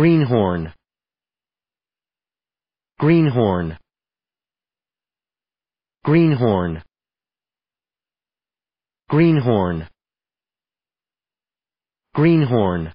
Greenhorn Greenhorn Greenhorn Greenhorn Greenhorn